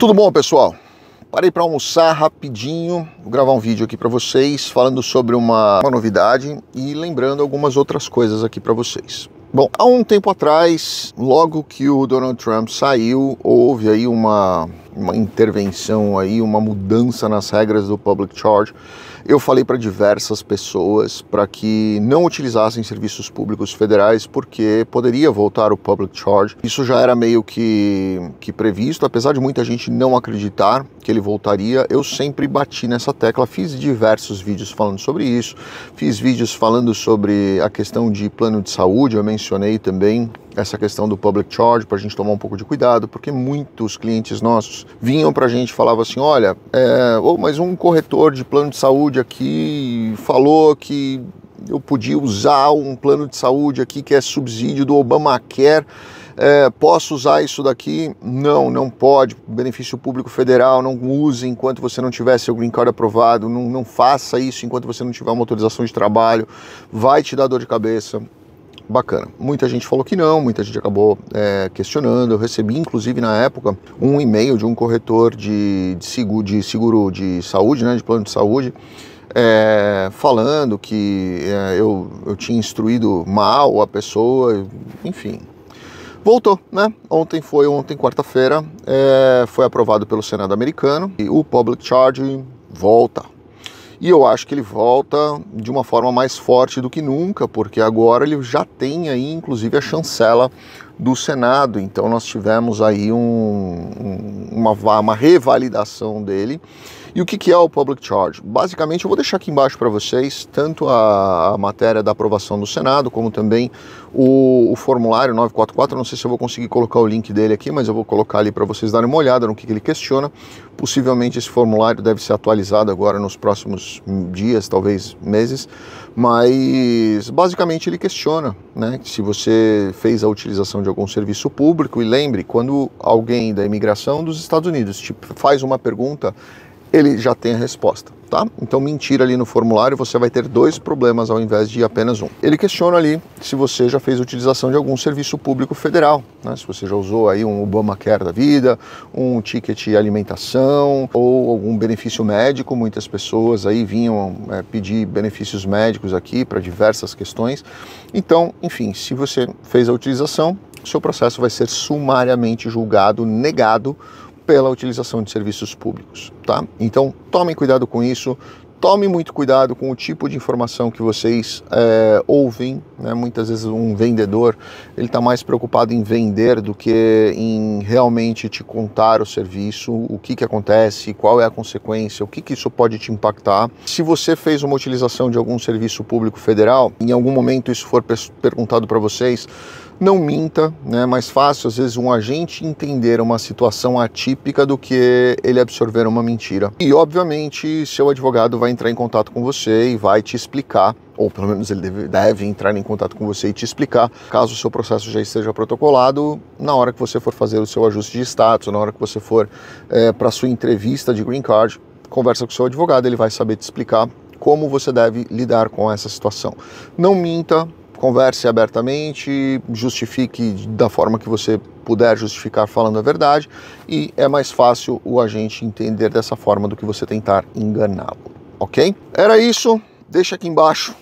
Tudo bom, pessoal? Parei para almoçar rapidinho, vou gravar um vídeo aqui para vocês falando sobre uma, uma, novidade e lembrando algumas outras coisas aqui para vocês. Bom, há um tempo atrás, logo que o Donald Trump saiu, houve aí uma uma intervenção aí, uma mudança nas regras do public charge. Eu falei para diversas pessoas para que não utilizassem serviços públicos federais porque poderia voltar o public charge. Isso já era meio que, que previsto, apesar de muita gente não acreditar que ele voltaria, eu sempre bati nessa tecla, fiz diversos vídeos falando sobre isso, fiz vídeos falando sobre a questão de plano de saúde, eu mencionei também essa questão do public charge para a gente tomar um pouco de cuidado, porque muitos clientes nossos vinham para a gente e falavam assim, olha, é, oh, mas um corretor de plano de saúde aqui falou que eu podia usar um plano de saúde aqui que é subsídio do Obamacare, é, posso usar isso daqui? Não, não pode. Benefício público federal, não use enquanto você não tiver seu green card aprovado, não, não faça isso enquanto você não tiver uma autorização de trabalho, vai te dar dor de cabeça bacana. Muita gente falou que não, muita gente acabou é, questionando. Eu recebi, inclusive, na época, um e-mail de um corretor de, de, seguro, de seguro de saúde, né, de plano de saúde, é, falando que é, eu, eu tinha instruído mal a pessoa, enfim. Voltou, né? Ontem foi, ontem, quarta-feira, é, foi aprovado pelo Senado americano e o public charge volta e eu acho que ele volta de uma forma mais forte do que nunca, porque agora ele já tem aí, inclusive, a chancela do Senado. Então nós tivemos aí um, uma, uma, revalidação dele. E o que, que é o public charge? Basicamente, eu vou deixar aqui embaixo para vocês tanto a, a, matéria da aprovação do Senado, como também o, o, formulário 944. Não sei se eu vou conseguir colocar o link dele aqui, mas eu vou colocar ali para vocês darem uma olhada no que, que ele questiona. Possivelmente esse formulário deve ser atualizado agora nos próximos dias, talvez meses, mas basicamente ele questiona né, se você fez a utilização de algum serviço público. E lembre, quando alguém da imigração dos Estados Unidos te faz uma pergunta, ele já tem a resposta, tá? Então mentira ali no formulário, você vai ter dois problemas ao invés de apenas um. Ele questiona ali se você já fez utilização de algum serviço público federal, né? se você já usou aí um Obamacare da vida, um ticket alimentação ou algum benefício médico. Muitas pessoas aí vinham é, pedir benefícios médicos aqui para diversas questões. Então, enfim, se você fez a utilização, seu processo vai ser sumariamente julgado, negado pela utilização de serviços públicos, tá? Então tomem cuidado com isso, tome muito cuidado com o tipo de informação que vocês é, ouvem. Né? Muitas vezes um vendedor ele está mais preocupado em vender do que em realmente te contar o serviço, o que, que acontece, qual é a consequência, o que, que isso pode te impactar. Se você fez uma utilização de algum serviço público federal, em algum momento isso for perguntado para vocês, não minta, né? é mais fácil às vezes um agente entender uma situação atípica do que ele absorver uma mentira. E obviamente seu advogado vai entrar em contato com você e vai te explicar, ou pelo menos ele deve, deve entrar em contato com você e te explicar, caso o seu processo já esteja protocolado, na hora que você for fazer o seu ajuste de status, na hora que você for é, eh, para sua entrevista de green card, conversa com o seu advogado, ele vai saber te explicar como você deve lidar com essa situação. Não minta, converse abertamente, justifique da forma que você puder justificar falando a verdade e é mais fácil o agente entender dessa forma do que você tentar enganá-lo, ok? Era isso, deixa aqui embaixo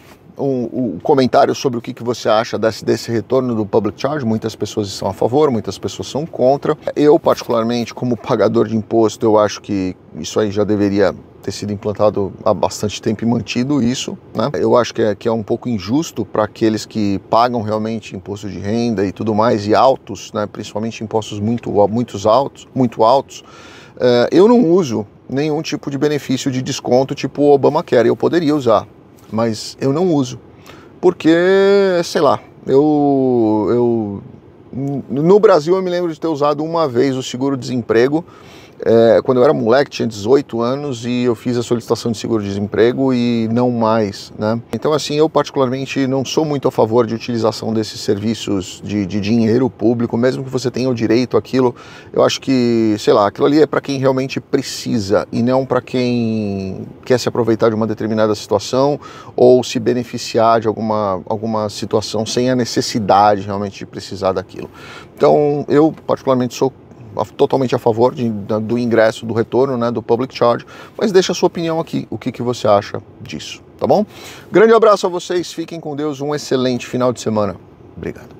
um, um comentário sobre o que, que você acha desse, desse retorno do public charge. Muitas pessoas são a favor, muitas pessoas são contra. Eu, particularmente, como pagador de imposto, eu acho que isso aí já deveria ter sido implantado há bastante tempo e mantido isso. Né? Eu acho que é, que é um pouco injusto para aqueles que pagam realmente imposto de renda e tudo mais, e altos, né? principalmente impostos muito, muitos altos, muito altos. Uh, eu não uso nenhum tipo de benefício de desconto tipo Obamacare. Eu poderia usar, mas eu não uso. Porque, sei lá, eu, eu no Brasil eu me lembro de ter usado uma vez o seguro-desemprego é, quando eu era moleque, tinha 18 anos e eu fiz a solicitação de seguro-desemprego e não mais, né? Então, assim, eu particularmente não sou muito a favor de utilização desses serviços de, de dinheiro público, mesmo que você tenha o direito àquilo. Eu acho que, sei lá, aquilo ali é para quem realmente precisa e não para quem quer se aproveitar de uma determinada situação ou se beneficiar de alguma, alguma situação sem a necessidade realmente de precisar daquilo. Então, eu particularmente sou totalmente a favor de, do ingresso, do retorno, né, do public charge, mas deixa a sua opinião aqui, o que, que você acha disso, tá bom? Grande abraço a vocês, fiquem com Deus, um excelente final de semana. Obrigado.